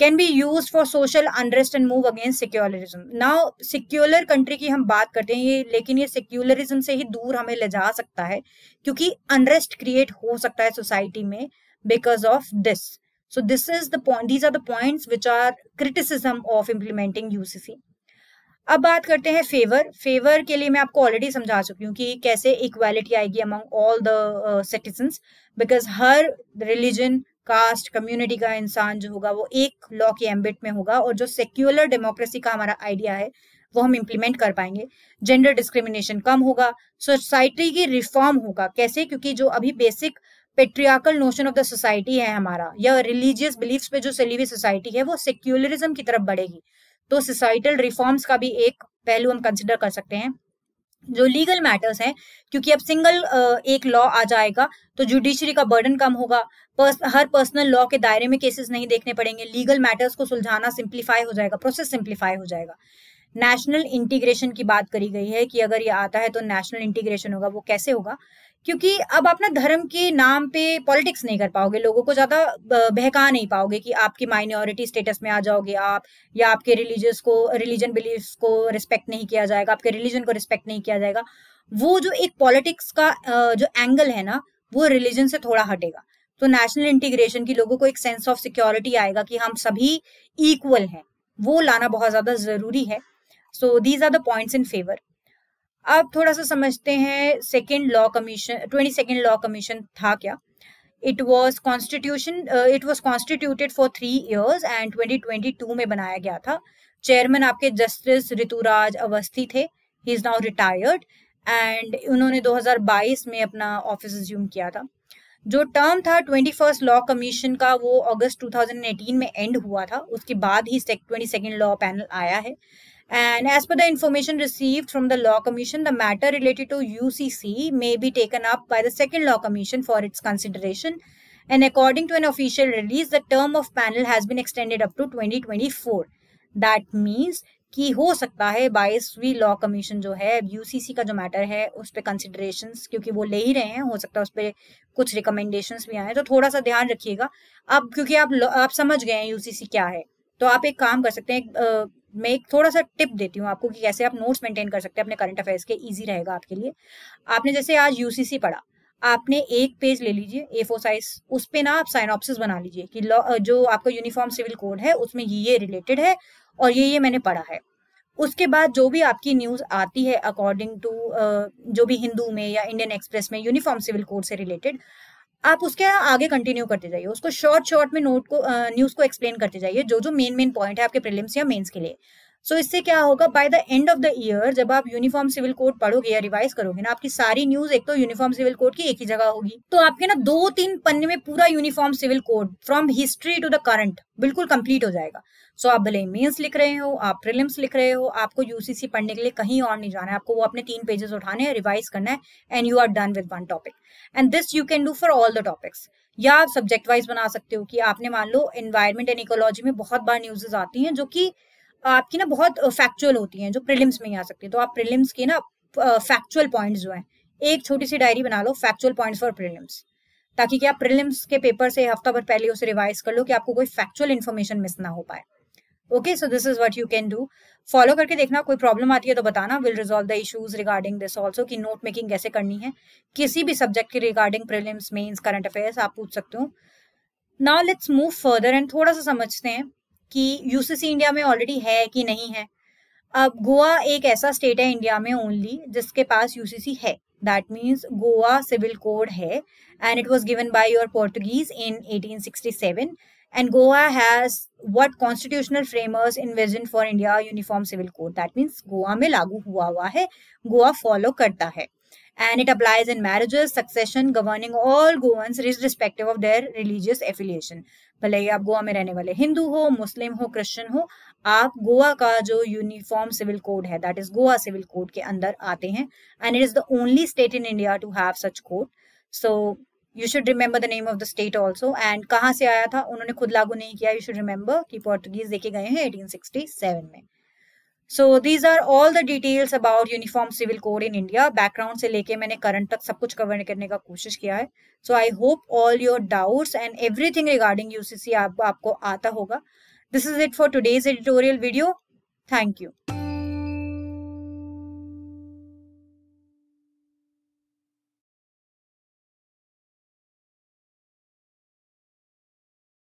can be use for social unrest and move against secularism now secular country की हम बात करते हैं ये लेकिन ये सिक्योलरिज्म से ही दूर हमें ले जा सकता है क्योंकि अनरेस्ट क्रिएट हो सकता है सोसाइटी में because of this so this is the point these are the point which are criticism of implementing UCC अब बात करते हैं फेवर फेवर के लिए मैं आपको ऑलरेडी समझा चुकी हूँ कि कैसे इक्वालिटी आएगी among all the citizens because हर रिलीजन कास्ट कम्युनिटी का इंसान जो होगा वो एक लॉ के एम्बिट में होगा और जो सेक्युलर डेमोक्रेसी का हमारा आइडिया है वो हम इम्प्लीमेंट कर पाएंगे जेंडर डिस्क्रिमिनेशन कम होगा सोसाइटी की रिफॉर्म होगा कैसे क्योंकि जो अभी basic patriarchal notion of the society है हमारा या रिलीजियस बिलीफ पे जो सली हुई सोसाइटी है वो सेक्युलरिज्म की तरफ बढ़ेगी तो सोसाइटल रिफॉर्म्स का भी एक पहलू हम कंसिडर कर सकते हैं जो लीगल मैटर्स हैं क्योंकि अब सिंगल एक लॉ आ जाएगा तो जुडिशरी का बर्डन कम होगा पर्स, हर पर्सनल लॉ के दायरे में केसेस नहीं देखने पड़ेंगे लीगल मैटर्स को सुलझाना सिंप्लीफाई हो जाएगा प्रोसेस सिंप्लीफाई हो जाएगा नेशनल इंटीग्रेशन की बात करी गई है कि अगर ये आता है तो नेशनल इंटीग्रेशन होगा वो कैसे होगा क्योंकि अब आप ना धर्म के नाम पे पॉलिटिक्स नहीं कर पाओगे लोगों को ज्यादा बहका नहीं पाओगे कि आपकी माइनॉरिटी स्टेटस में आ जाओगे आप या आपके रिलीजियस को रिलीजन बिलीफ को रिस्पेक्ट नहीं किया जाएगा आपके रिलीजन को रिस्पेक्ट नहीं किया जाएगा वो जो एक पॉलिटिक्स का जो एंगल है ना वो रिलीजन से थोड़ा हटेगा तो नेशनल इंटीग्रेशन की लोगों को एक सेंस ऑफ सिक्योरिटी आएगा कि हम सभी इक्वल हैं वो लाना बहुत ज्यादा जरूरी है so these are the points in favour अब थोड़ा सा समझते हैं second law commission twenty second law commission था क्या it was constitution it was constituted for three years and twenty two में बनाया गया था चेयरमैन आपके जस्टिस ऋतुराज अवस्थी थे he is now retired and उन्होंने 2022 में अपना ऑफिस रिज्यूम किया था जो टर्म था ट्वेंटी फर्स्ट लॉ कमीशन का वो अगस्त 2018 में एंड हुआ था उसके बाद ही ट्वेंटी सेकेंड लॉ पैनल आया है And as per the information received from the Law Commission, the matter related to UCC may be taken up by the Second Law Commission for its consideration. And according to an official release, the term of panel has been extended up to 2024. That means ki कि हो सकता है बाईसवीं लॉ कमीशन जो है यूसीसी का जो मैटर है उस पर कंसिडरेशन क्योंकि वो ले ही रहे हैं हो सकता है उस पर कुछ रिकमेंडेशंस भी आए तो थोड़ा सा ध्यान रखिएगा अब क्योंकि आप आप समझ गए हैं यूसीसी क्या है तो आप एक काम कर सकते हैं मैं एक थोड़ा सा टिप देती हूँ आपको कि कैसे आप नोट्स मेंटेन कर सकते हैं अपने करंट अफेयर्स के इजी रहेगा आपके लिए आपने जैसे आज यूसीसी पढ़ा आपने एक पेज ले लीजिए ए फोर साइज उस पे ना आप साइनॉप्सिस बना लीजिए कि जो आपका यूनिफॉर्म सिविल कोड है उसमें ये रिलेटेड है और ये ये मैंने पढ़ा है उसके बाद जो भी आपकी न्यूज आती है अकॉर्डिंग टू जो भी हिंदू में या इंडियन एक्सप्रेस में यूनिफॉर्म सिविल कोड से रिलेटेड आप उसके आगे कंटिन्यू करते जाइए उसको शॉर्ट शॉर्ट में नोट को न्यूज को एक्सप्लेन करते जाइए जो जो मेन मेन पॉइंट है आपके प्रिलिम्स या मेंस के लिए सो so, इससे क्या होगा by the end of the year जब आप यूनिफॉर्म सिविल कोड पढ़ोगे या रिवाइज करोगे ना आपकी सारी न्यूज एक तो यूनिफॉर्म सिविल कोड की एक ही जगह होगी तो आपके ना दो तीन पन्ने में पूरा uniform civil code from history to the current बिल्कुल कंप्लीट हो जाएगा सो so, आप भले मेन्स लिख रहे हो आप प्रिलिम्स लिख रहे हो आपको यूसीसी पढ़ने के लिए कहीं और नहीं जाना है आपको वो अपने तीन पेजेस उठाने हैं रिवाइज करना है and you are done with one topic and this you can do for all the topics या आप सब्जेक्ट वाइज बना सकते हो कि आपने मान लो एनवायरमेंट एंड इकोलॉजी में बहुत बार न्यूजेज आती हैं जो कि आपकी ना बहुत फैक्चुअल होती हैं जो प्रिलिम्स में ही आ सकती है तो आप प्रिलिम्स के ना फैक्चुअल पॉइंट्स जो हैं एक छोटी सी डायरी बना लो फैक्चुअल पॉइंट्स फॉर प्रिलिम्स ताकि कि आप प्रिलिम्स के पेपर से हफ्ता भर पहले उसे रिवाइज कर लो कि आपको कोई फैक्चुअल इन्फॉर्मेशन मिस ना हो पाए okay so this is what you can do follow करके देखना कोई प्रॉब्लम आती है तो बताना will resolve the issues regarding this also की नोट मेकिंग कैसे करनी है किसी भी सब्जेक्ट के regarding prelims mains current affairs आप पूछ सकते हो now let's move further and थोड़ा सा समझते हैं कि यूसीसी इंडिया में ऑलरेडी है कि नहीं है अब गोवा एक ऐसा स्टेट है इंडिया में ओनली जिसके पास यूसीसी है that means Goa civil code है and it was given by your Portuguese in eighteen sixty seven And Goa has what constitutional framers envisioned for India uniform civil code. That means Goa mein lagu hua hua hai Goa follow karta hai And it applies in marriages, succession, governing all Goans irrespective of their religious affiliation. bhale ही आप गोवा में रहने वाले हिंदू हो मुस्लिम हो क्रिश्चियन हो आप गोवा का जो यूनिफॉर्म सिविल कोड है that is Goa civil code के अंदर आते हैं and it is the only state in India to have such code so you should remember the name of the state also and कहाँ से आया था उन्होंने खुद लागू नहीं किया यू शुड रिमेंबर कि पोर्टुगीज देखे गए हैं एटीन सिक्सटी सेवन में so these are all the details about uniform civil code in India background से लेके मैंने करंट तक सब कुछ कवर करने का कोशिश किया है so I hope all your doubts and everything regarding UCC आपको आता होगा this is it for today's editorial video thank you